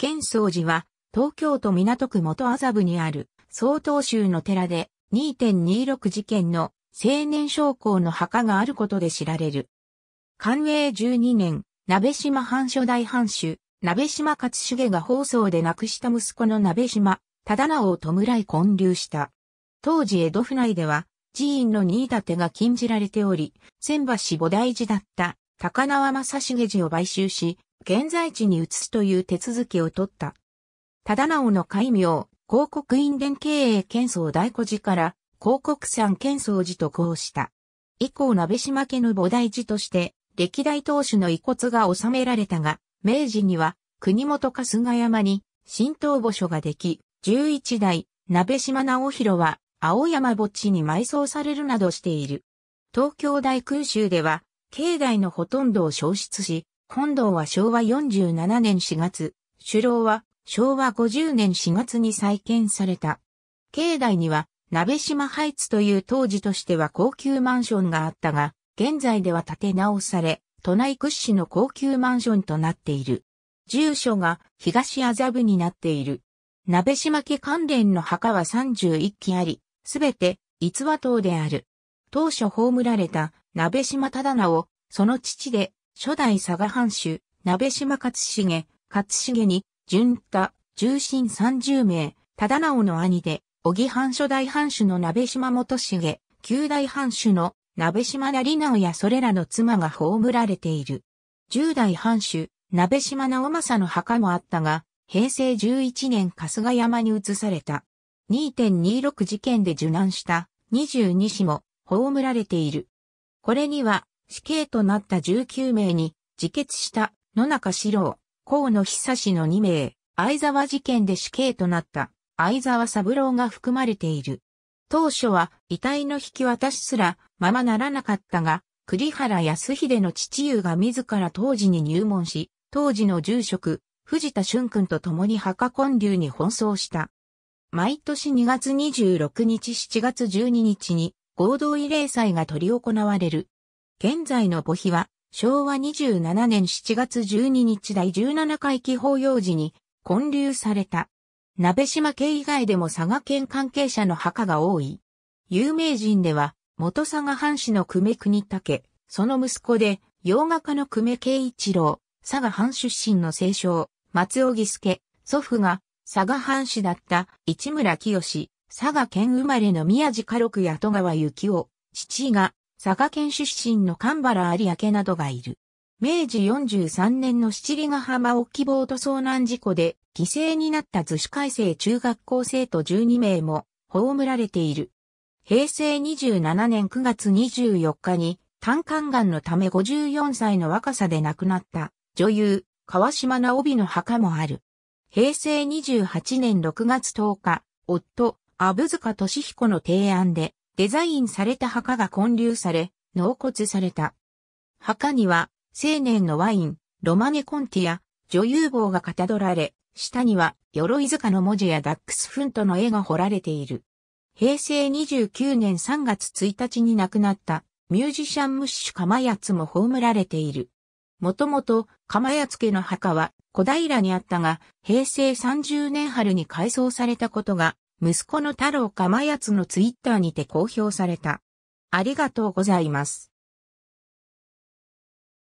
建宗寺は、東京都港区元麻布にある、曹洞州の寺で、2.26事件の青年将校の墓があることで知られる。寛永12年、鍋島藩初代藩主、鍋島勝重が放送で亡くした息子の鍋島、忠直を弔い建立した。当時江戸府内では、寺院の新立が禁じられており、千葉市菩提寺だった高輪正重寺を買収し、現在地に移すという手続きを取った。忠直の改名、広告院伝経営県総大古寺から広告山県総寺と合した。以降鍋島家の菩提寺として、歴代当主の遺骨が収められたが、明治には国元春日山に新東墓所ができ、11代、鍋島直弘は青山墓地に埋葬されるなどしている。東京大空襲では、境内のほとんどを消失し、本堂は昭和47年4月、首楼は昭和50年4月に再建された。境内には、鍋島ハイツという当時としては高級マンションがあったが、現在では建て直され、都内屈指の高級マンションとなっている。住所が東麻布になっている。鍋島家関連の墓は31基あり、すべて逸話塔である。当初葬られた鍋島忠直、その父で初代佐賀藩主、鍋島勝重、勝重に、順太、重臣三十名、忠直の兄で、小木藩初代藩主の鍋島元重、旧代藩主の鍋島成直やそれらの妻が葬られている。十代藩主、鍋島直政の墓もあったが、平成十一年春日山に移された。2.26事件で受難した二十二子も葬られている。これには死刑となった19名に、自決した野中史郎、河野久志の2名、相沢事件で死刑となった相沢三郎が含まれている。当初は遺体の引き渡しすらままならなかったが、栗原康秀の父優が自ら当時に入門し、当時の住職、藤田俊君と共に墓根流に奔走した。毎年2月26日7月12日に合同慰霊祭が取り行われる。現在の墓碑は、昭和27年7月12日第17回紀法要時に建立された。鍋島家以外でも佐賀県関係者の墓が多い。有名人では、元佐賀藩士の久米国武、その息子で、洋画家の久米慶一郎、佐賀藩出身の清少、松尾義助、祖父が佐賀藩士だった市村清、佐賀県生まれの宮地家六や戸川幸夫、父が佐賀県出身の神原有明などがいる。明治43年の七里ヶ浜沖ボート遭難事故で犠牲になった図書改正中学校生徒12名も葬られている。平成27年9月24日に胆管癌のため54歳の若さで亡くなった女優川島直美の墓もある。平成28年6月10日、夫、阿部塚俊彦の提案でデザインされた墓が建立され、納骨された。墓には、青年のワイン、ロマネコンティや、女優帽がかたどられ、下には、鎧塚の文字やダックスフントの絵が彫られている。平成29年3月1日に亡くなった、ミュージシャンムッシュ釜ヤツも葬られている。もともと、釜ヤツ家の墓は、小平にあったが、平成30年春に改装されたことが息子の太郎かまやつのツイッターにて公表された。ありがとうございます。